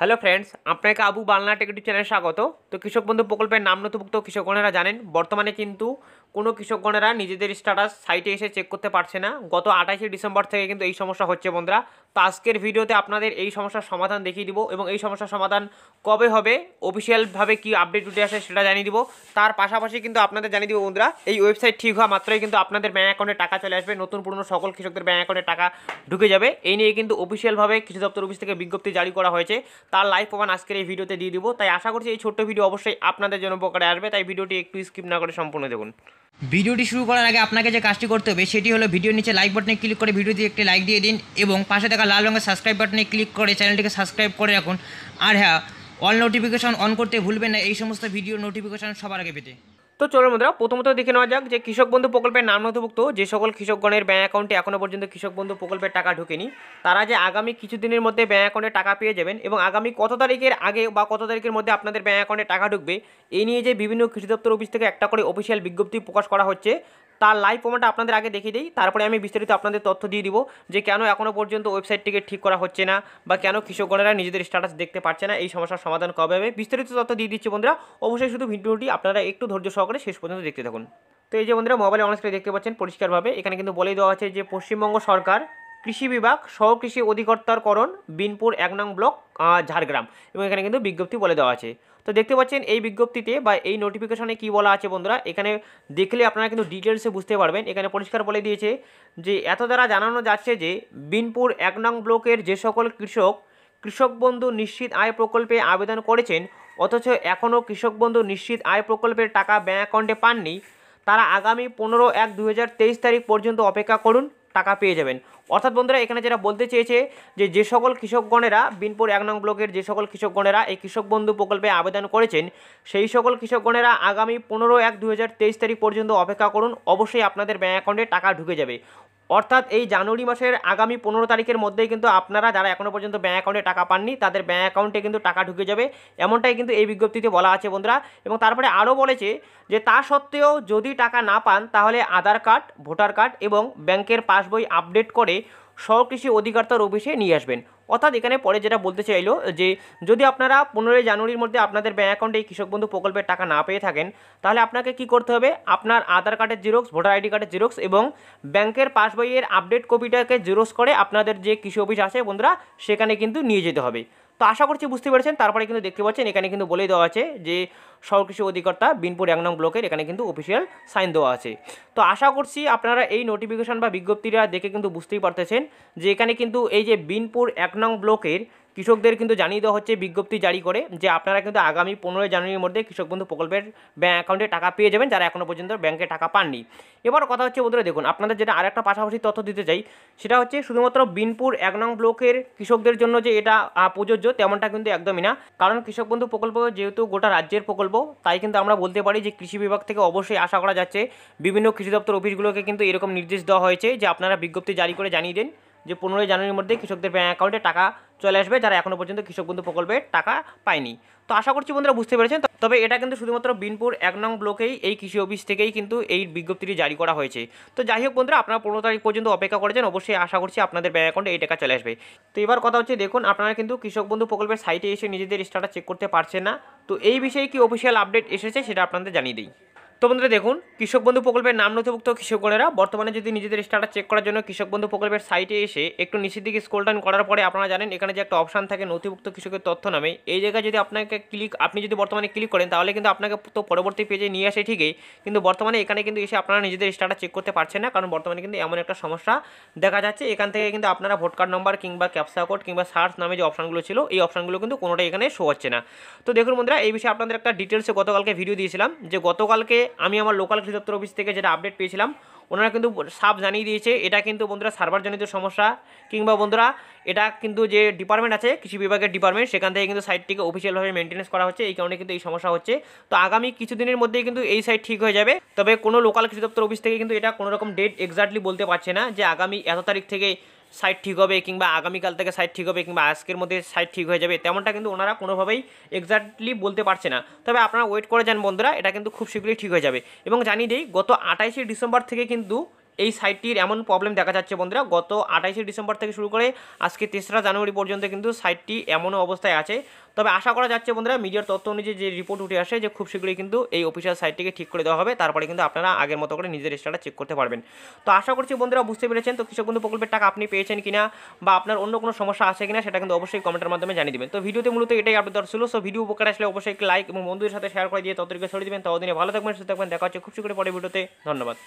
hello friends আপনাকে Abu Bangla take channel চ্যানেলে স্বাগত তো কৃষক বন্ধু প্রকল্পের নাম নথিভুক্ত কৃষকগণেরা জানেন বর্তমানে কিন্তু কোনো কৃষকগণেরা নিজেদের স্ট্যাটাস সাইটে এসে চেক করতে পারছে না গত আঠাশে ডিসেম্বর থেকে কিন্তু এই সমস্যা হচ্ছে বন্ধুরা তো আজকের ভিডিওতে আপনাদের এই সমস্যার সমাধান দেখিয়ে দিব এবং এই সমস্যার সমাধান কবে হবে অফিসিয়ালভাবে কি আপডেট উঠে আসে সেটা জানিয়ে দিব তার পাশাপাশি কিন্তু আপনাদের জানিয়ে দিব বন্ধুরা এই ওয়েবসাইট ঠিক হওয়া মাত্রই কিন্তু আপনাদের ব্যাঙ্ক অ্যাকাউন্টে টাকা চলে আসবে নতুন পুরনো সকল কৃষকদের ব্যাঙ্ক অ্যাকাউন্টে টাকা ঢুকে যাবে এই নিয়ে কিন্তু অফিসিয়ালভাবে কৃষি দপ্তর অফিস থেকে বিজ্ঞপ্তি জারি করা হয়েছে তার লাইভ প্রমাণ আজকের এই ভিডিওতে দিয়ে দিব তাই আশা করছি এই ছোট্ট ভিডিও অবশ্যই আপনাদের জন্য উপকারে আসবে তাই ভিডিওটি একটু স্কিপ না করে সম্পূর্ণ দেখুন ভিডিওটি শুরু করার আগে আপনাকে যে কাজটি করতে হবে সেটি হলো ভিডিওর নিচে লাইক বাটনে ক্লিক করে ভিডিওটি একটি লাইক দিয়ে দিন এবং পাশে থাকা লাল রঙের সাবস্ক্রাইব বাটনে ক্লিক করে চ্যানেলটিকে সাবস্ক্রাইব করে রাখুন আর হ্যাঁ অল নোটিফিকেশন অন করতে ভুলবেন না এই সমস্ত ভিডিও নোটিফিকেশন সবার আগে পেতে তো চলুন বন্ধুরা প্রথমত দেখে নেওয়া যাক যে কৃষক বন্ধু প্রকল্পের নাম নথিভুক্ত যে সকল কৃষকগণের ব্যাঙ্ক অ্যাকাউন্টে এখনও পর্যন্ত কৃষক বন্ধু প্রকল্পের টাকা ঢোকেনি তারা যে আগামী কিছুদিনের মধ্যে ব্যাঙ্ক অ্যাকাউন্টে টাকা পেয়ে যাবেন এবং আগামী কত তারিখের আগে বা কত তারিখের মধ্যে আপনাদের ব্যাঙ্ক অ্যাকাউন্টে টাকা ঢুকবে এই নিয়ে যে বিভিন্ন কৃষি দপ্তর অফিস থেকে একটা করে অফিসিয়াল বিজ্ঞপ্তি প্রকাশ করা হচ্ছে তার লাইভ প্রমাণটা আপনাদের আগে দেখিয়ে দিই তারপরে আমি বিস্তারিত আপনাদের তথ্য দিয়ে দিব যে কেন এখনও পর্যন্ত ওয়েবসাইটটিকে ঠিক করা হচ্ছে না বা কেন কৃষকগণেরা নিজেদের স্ট্যাটাস দেখতে পাচ্ছে না এই সমস্যার সমাধান কবে হবে বিস্তারিত তথ্য দিয়ে দিচ্ছি বন্ধুরা অবশ্যই শুধু ভিডিওটি আপনারা একটু ধৈর্য সহকারে শেষ পর্যন্ত দেখতে থাকুন তো এই যে বন্ধুরা মোবাইলে অনস্ক্রিনে দেখতে পাচ্ছেন পরিষ্কারভাবে এখানে কিন্তু বলেই দেওয়া আছে যে পশ্চিমবঙ্গ সরকার কৃষি বিভাগ সহ কৃষি করণ বিনপুর এক নং ব্লক ঝাড়গ্রাম এবং এখানে কিন্তু বিজ্ঞপ্তি বলে দেওয়া আছে তো দেখতে পাচ্ছেন এই বিজ্ঞপ্তিতে বা এই নোটিফিকেশনে কি বলা আছে বন্ধুরা এখানে দেখলে আপনারা কিন্তু ডিটেলসে বুঝতে পারবেন এখানে পরিষ্কার বলে দিয়েছে যে এত দ্বারা জানানো যাচ্ছে যে বিনপুর এক নং ব্লকের যে সকল কৃষক কৃষক বন্ধু নিশ্চিত আয় প্রকল্পে আবেদন করেছেন অথচ এখনও কৃষক বন্ধু নিশ্চিত আয় প্রকল্পের টাকা ব্যাঙ্ক অ্যাকাউন্টে পাননি তারা আগামী পনেরো এক দু তারিখ পর্যন্ত অপেক্ষা করুন টাকা পেয়ে যাবেন অর্থাৎ বন্ধুরা এখানে যেটা বলতে চেয়েছে যে যে সকল কৃষকগণেরা বিনপুর এক নং ব্লকের যে সকল কৃষকগণেরা এই কৃষক বন্ধু প্রকল্পে আবেদন করেছেন সেই সকল কৃষকগণেরা আগামী পনেরো এক দু তারিখ পর্যন্ত অপেক্ষা করুন অবশ্যই আপনাদের ব্যাঙ্ক অ্যাকাউন্টে টাকা ঢুকে যাবে অর্থাৎ এই জানুয়ারি মাসের আগামী পনেরো তারিখের মধ্যেই কিন্তু আপনারা যারা এখনও পর্যন্ত ব্যাঙ্ক অ্যাকাউন্টে টাকা পাননি তাদের ব্যাঙ্ক অ্যাকাউন্টে কিন্তু টাকা ঢুকে যাবে এমনটাই কিন্তু এই বিজ্ঞপ্তিতে বলা আছে বন্ধুরা এবং তারপরে আরও বলেছে যে তা সত্ত্বেও যদি টাকা না পান তাহলে আধার কার্ড ভোটার কার্ড এবং ব্যাংকের পাসবই আপডেট করে স্বকৃষি অধিকর্তার অফিসে নিয়ে আসবেন অর্থাৎ এখানে পরে যেটা বলতে চাইলো যে যদি আপনারা পনেরোই জানুয়ারির মধ্যে আপনাদের ব্যাঙ্ক অ্যাকাউন্টে এই কৃষক বন্ধু প্রকল্পের টাকা না পেয়ে থাকেন তাহলে আপনাকে কি করতে হবে আপনার আধার কার্ডের জিরোক্স ভোটার আইডি কার্ডের জিরোক্স এবং ব্যাংকের পাসবইয়ের আপডেট কপিটাকে জিরোক্স করে আপনাদের যে কৃষি অফিস আছে বন্ধুরা সেখানে কিন্তু নিয়ে যেতে হবে তো আশা করছি বুঝতে পেরেছেন তারপরে কিন্তু দেখতে পাচ্ছেন এখানে কিন্তু বলে দেওয়া আছে যে কৃষি অধিকর্তা বিনপুর এক নং ব্লকের এখানে কিন্তু অফিসিয়াল সাইন দেওয়া আছে তো আশা করছি আপনারা এই নোটিফিকেশান বা বিজ্ঞপ্তিটা দেখে কিন্তু বুঝতেই পারতেছেন যে এখানে কিন্তু এই যে বিনপুর এক নং ব্লকের কৃষকদের কিন্তু জানিয়ে দেওয়া হচ্ছে বিজ্ঞপ্তি জারি করে যে আপনারা কিন্তু আগামী পনেরোই জানুয়ারির মধ্যে কৃষক বন্ধু প্রকল্পের ব্যাঙ্ক অ্যাকাউন্টে টাকা পেয়ে যাবেন যারা এখনও পর্যন্ত ব্যাঙ্কে টাকা পাননি এবার কথা হচ্ছে বন্ধুরা দেখুন আপনাদের যেটা আরেকটা পাশাপাশি তথ্য দিতে চাই সেটা হচ্ছে শুধুমাত্র বিনপুর এক নং ব্লকের কৃষকদের জন্য যে এটা প্রযোজ্য তেমনটা কিন্তু একদমই না কারণ কৃষক বন্ধু প্রকল্প যেহেতু গোটা রাজ্যের প্রকল্প তাই কিন্তু আমরা বলতে পারি যে কৃষি বিভাগ থেকে অবশ্যই আশা করা যাচ্ছে বিভিন্ন কৃষি দপ্তর অফিসগুলোকে কিন্তু এরকম নির্দেশ দেওয়া হয়েছে যে আপনারা বিজ্ঞপ্তি জারি করে জানিয়ে দিন যে পনেরোই জানুয়ারির মধ্যে কৃষকদের ব্যাঙ্ক অ্যাকাউন্টে টাকা চলে আসবে যারা এখনও পর্যন্ত কৃষক বন্ধু প্রকল্পের টাকা পায়নি তো আশা করছি বন্ধুরা বুঝতে পেরেছেন তবে এটা কিন্তু শুধুমাত্র বিনপুর এক নং ব্লকেই এই কৃষি অফিস থেকেই কিন্তু এই বিজ্ঞপ্তিটি জারি করা হয়েছে তো যাই হোক বন্ধুরা আপনারা পনেরো তারিখ পর্যন্ত অপেক্ষা করেছেন অবশ্যই আশা করছি আপনাদের ব্যাঙ্ক অ্যাকাউন্টে এই টাকা চলে আসবে তো এবার কথা হচ্ছে দেখুন আপনারা কিন্তু কৃষক বন্ধু প্রকল্পের সাইটে এসে নিজেদের স্টাটাস চেক করতে পারছেন না তো এই বিষয়ে কি অফিসিয়াল আপডেট এসেছে সেটা আপনাদের জানিয়ে দিই তো বন্ধুরা দেখুন কৃষক বন্ধু প্রকল্পের নাম নথিভুক্ত কৃষকগণেরা বর্তমানে যদি নিজেদের স্ট্যাটাস চেক করার জন্য কৃষক বন্ধু প্রকল্পের সাইটে এসে একটু নিচের দিকে স্কোল ডাউন করার পরে আপনারা জানেন এখানে যে একটা অপশান থাকে নথিভুক্ত কৃষকের তথ্য নামে এই জায়গায় যদি আপনাকে ক্লিক আপনি যদি বর্তমানে ক্লিক করেন তাহলে কিন্তু আপনাকে তো পরবর্তী পেজে নিয়ে আসে ঠিকই কিন্তু বর্তমানে এখানে কিন্তু এসে আপনারা নিজেদের স্ট্যাটাস চেক করতে পারছেন না কারণ বর্তমানে কিন্তু এমন একটা সমস্যা দেখা যাচ্ছে এখান থেকে কিন্তু আপনারা ভোট কার্ড নম্বর কিংবা ক্যাপসা কোড কিংবা সার্চ নামে যে অপশানগুলো ছিল এই অপশানগুলো কিন্তু কোনোটাই এখানে শো হচ্ছে না তো দেখুন বন্ধুরা এই বিষয়ে আপনাদের একটা ডিটেলসে গতকালকে ভিডিও দিয়েছিলাম যে গতকালকে আমি আমার লোকাল কৃষি দপ্তর অফিস থেকে যেটা আপডেট পেয়েছিলাম ওনারা কিন্তু সাফ জানিয়ে দিয়েছে এটা কিন্তু বন্ধুরা সার্ভারজনিত সমস্যা কিংবা বন্ধুরা এটা কিন্তু যে ডিপার্টমেন্ট আছে কৃষি বিভাগের ডিপার্টমেন্ট সেখান থেকে কিন্তু সাইটটিকে অফিসিয়ালভাবে মেনটেন্স করা হচ্ছে এই কারণে কিন্তু এই সমস্যা হচ্ছে তো আগামী কিছুদিনের মধ্যেই কিন্তু এই সাইট ঠিক হয়ে যাবে তবে কোনো লোকাল কৃষি দপ্তর অফিস থেকে কিন্তু এটা কোনোরকম ডেট এক্স্যাক্টলি বলতে পারছে না যে আগামী এত তারিখ থেকে সাইট ঠিক হবে কিংবা আগামীকাল থেকে সাইট ঠিক হবে কিংবা আজকের মধ্যে সাইট ঠিক হয়ে যাবে তেমনটা কিন্তু ওনারা কোনোভাবেই এক্স্যাক্টলি বলতে পারছে না তবে আপনারা ওয়েট করে যান বন্ধুরা এটা কিন্তু খুব শীঘ্রই ঠিক হয়ে যাবে এবং জানিয়ে দিই গত আঠাইশে ডিসেম্বর থেকে কিন্তু এই সাইটটির এমন প্রবলেম দেখা যাচ্ছে বন্ধুরা গত আঠাইশে ডিসেম্বর থেকে শুরু করে আজকে তেসরা জানুয়ারি পর্যন্ত কিন্তু সাইটটি এমন অবস্থায় আছে তবে আশা করা যাচ্ছে বন্ধুরা মিডিয়ার তথ্য অনুযায়ী যে রিপোর্ট উঠে আসে যে খুব শীঘ্রই কিন্তু এই অফিসিয়াল সাইটটিকে ঠিক করে দেওয়া হবে তারপরে কিন্তু আপনারা আগের মতো করে নিজের স্টাটা চেক করতে পারবেন তো আশা করছি বন্ধুরা বুঝতে পেরেছেন তো কৃষক বন্ধু প্রকল্পের টাকা আপনি পেয়েছেন কিনা বা আপনার অন্য কোনো সমস্যা আছে কিনা সেটা কিন্তু অবশ্যই কমেন্টের মাধ্যমে জানিয়ে দেবেন তো ভিডিওতে মূলত এটাই আপডেট ছিল সো ভিডিও উপকার আসলে অবশ্যই লাইক এবং বন্ধুদের সাথে শেয়ার করে দিয়ে ততদিকে ছড়িয়ে দেবেন ততদিনে ভালো থাকবেন সুস্থ থাকবেন দেখা হচ্ছে খুব শীঘ্রই পরে ভিডিওতে ধন্যবাদ